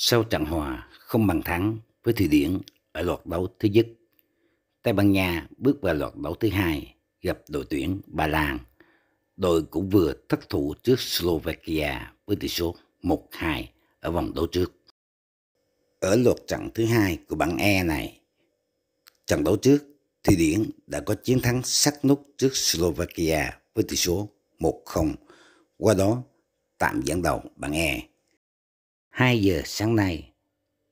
Sau trận hòa không bằng thắng với Thụy Điển ở loạt đấu thứ nhất, Tây Ban Nha bước vào loạt đấu thứ hai gặp đội tuyển Ba Lan. Đội cũng vừa thất thủ trước Slovakia với tỷ số 1-2 ở vòng đấu trước. Ở loạt trận thứ hai của bảng E này, trận đấu trước, Thụy Điển đã có chiến thắng sắc nút trước Slovakia với tỷ số 1-0, qua đó tạm dẫn đầu bảng E. 2 giờ sáng nay,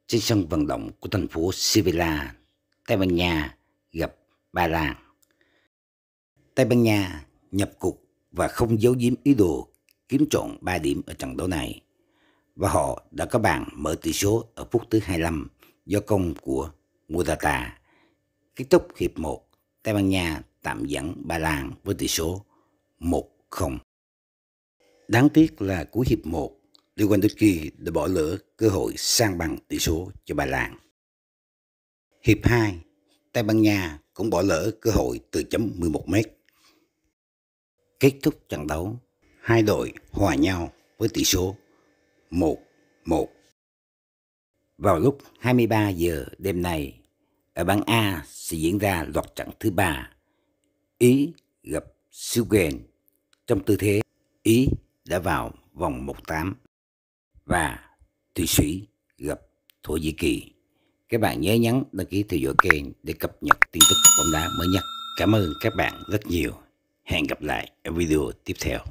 trên sân vận động của thành phố Sevilla, Tây Ban Nha gặp Ba Lan. Tây Ban Nha nhập cuộc và không giấu giếm ý đồ kiếm trộn 3 điểm ở trận đấu này. Và họ đã có bàn mở tỷ số ở phút thứ 25 do công của Mudata. Kết thúc hiệp 1, Tây Ban Nha tạm dẫn Ba Lan với tỷ số 1-0. Đáng tiếc là cuối hiệp 1, Lewandowski đã bỏ lỡ cơ hội sang bằng tỷ số cho Ba Lan. Hiệp 2, Tây Ban Nha cũng bỏ lỡ cơ hội từ chấm 11 mét. Kết thúc trận đấu, hai đội hòa nhau với tỷ số 1-1. Vào lúc 23 giờ đêm nay, ở bảng A sẽ diễn ra loạt trận thứ ba. Ý gặp Siêu trong tư thế Ý đã vào vòng 1-8 và Thụy Sĩ gặp Thổ Nhĩ Kỳ. Các bạn nhớ nhắn đăng ký theo dõi kênh để cập nhật tin tức bóng đá mới nhất. Cảm ơn các bạn rất nhiều. Hẹn gặp lại ở video tiếp theo.